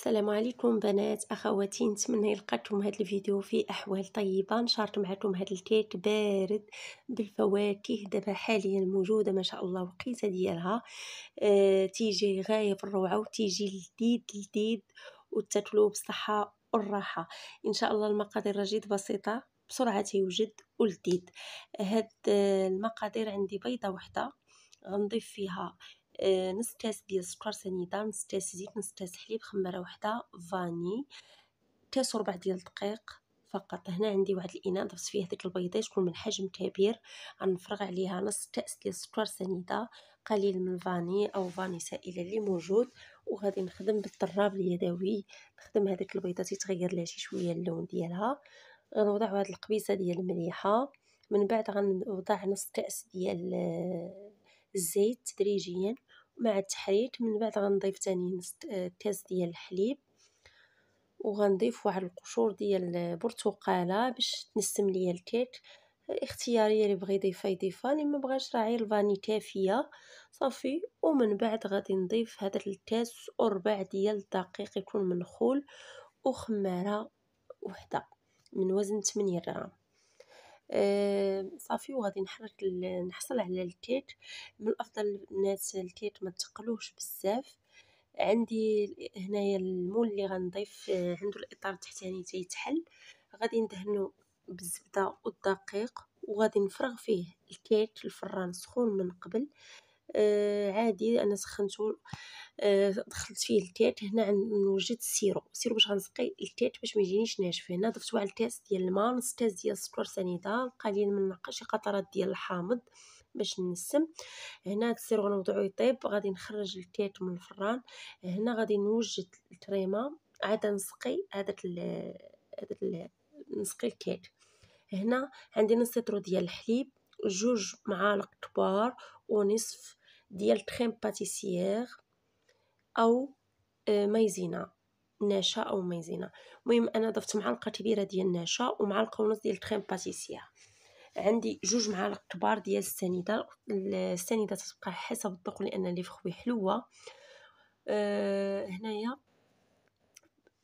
السلام عليكم بنات اخواتي نتمنى يلقاكم هذا الفيديو في احوال طيبه نشارك معكم هذا الكيك بارد بالفواكه دابا حاليا موجوده ما شاء الله وقيته ديالها آه تيجي غايه في الروعه وتيجي لذيذ لذيذ وتاكلوه بالصحه والراحه ان شاء الله المقادير جد بسيطه بسرعه تيوجد ولذيذ هاد آه، المقادير عندي بيضه وحده غنضيف فيها آه، نص كاس ديال السكر سنيده نص كاس زيت نص كاس حليب خماره وحده فاني كاس وربع ديال الدقيق فقط هنا عندي واحد الاناء درت فيه هذيك البيضه تكون من حجم كبير غنفرغ عليها نص كاس ديال السكر سنيده قليل من الفاني او فاني سائله اللي موجود وغادي نخدم بالطراب اليدوي نخدم هذيك البيضه تيتغير لها شي شويه اللون ديالها غنوضع واحد القبيصه ديال المليحه من بعد غنوضع نص كاس ديال آه، الزيت تدريجيا مع التحريك من بعد غنضيف تاني نص كاس ديال الحليب وغنضيف واحد القشور ديال البرتقاله باش تنسم ليا الكيك اختياريه اللي بغى يضيفها يضيفها اللي ما بغاش راه غير الفاني كافيه صافي ومن بعد غادي نضيف هذا الكاس وربع ديال الدقيق يكون منخول وخماره وحده من وزن 8 غرام آه، صافي وغادي نحرك نحصل على الكيك من الافضل الناس الكيك ما تقلوش بزاف عندي هنايا المول اللي غنضيف آه، عنده الاطار التحتاني يعني تيتحل غادي ندهنو بالزبده والدقيق وغادي نفرغ فيه الكيك الفران سخون من قبل آه، عادي انا سخنته آه، دخلت فيه التيت هنا وجدت السيرو السيرو باش غنسقي التيت باش ما يجينيش ناشف هنا ضفت واحد الكاس ديال الماء نص كاس ديال السكر سنيده قليل من النقا شي قطرات ديال الحامض باش نسم هنا السيرو غنوضعو يطيب غادي نخرج التيت من الفران هنا غادي نوجد الكريمه عاد نسقي هذاك هذاك نسقي الكيك هنا عندي نص لتر ديال الحليب جوج معالق كبار ونصف ديال تخيم باتيسيير او آه، مايزينا نشا او مايزينا المهم انا ضفت معلقه كبيره ديال النشا ومعلقه ونص ديال تخيم باتيسيير عندي جوج معالق كبار ديال السنيده السنيده تتبقى حسب الذوق لان لي فخوي حلوه آه، هنايا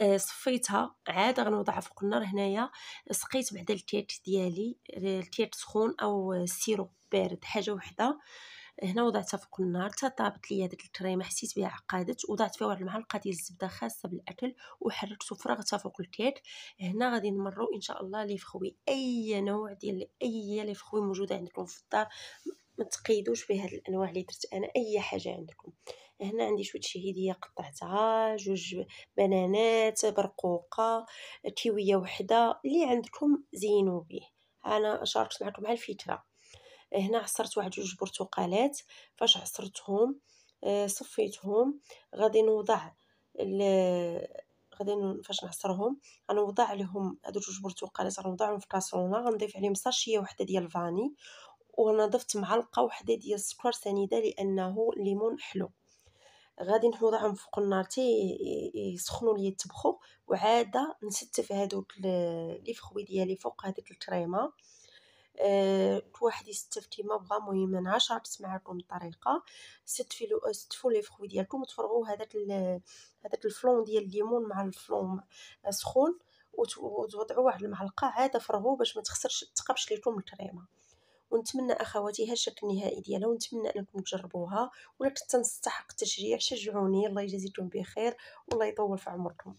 آه، صفيتها عاد غنوضعها فوق النار هنايا سقيت بعدا التيت ديالي التيت سخون او السيروب بارد حاجه وحده هنا وضعتها فوق النار تطابت لي ليا الكريمه حسيت بها عقادت وضعت فيها واحد المعلقه ديال الزبده خاصه بالاكل وحركت وفرغتها فوق الكيك هنا غادي نمرو ان شاء الله لي فخوي اي نوع ديال اي لي فخوي موجوده عندكم في الدار ما تقيدوش بهاد الانواع اللي درت انا اي حاجه عندكم هنا عندي شويه شهيديه قطعتها جوج بنانات برقوقه كيويه وحده اللي عندكم زينوا به انا شاركت معكم على الفكره هنا عصرت واحد جوج برتقالات فاش عصرتهم آه، صفيتهم غادي نوضع غادي فاش نعصرهم غنوضع لهم هادو جوج برتقالات غنوضعهم في كاسرونه غنضيف عليهم ساشيه وحده ديال الفاني وانا ضفت معلقه وحده ديال السكر سنيده لانه الليمون حلو غادي نوضعهم فوق النار تي يسخنوا لي يتبخوا وعاده نستف هادوك لي فخوي ديالي فوق هذيك الكريمه كل آه، واحد يستف كيما بغا المهم عشرة تسمع لكم الطريقه ستفلو استفوا لي فخوي ديالكم وتفرغوا هذاك هذاك الفلون ديال الليمون مع الفلون سخون وتوضعوا واحد المعلقه عاده فرغوا باش ما تخسرش تقبش لكم الكريمه ونتمنى اخواتي هذا الشكل النهائي ديالها ونتمنى انكم تجربوها ولا كنت التشجيع شجعوني الله يجازيكم بخير والله يطول في عمركم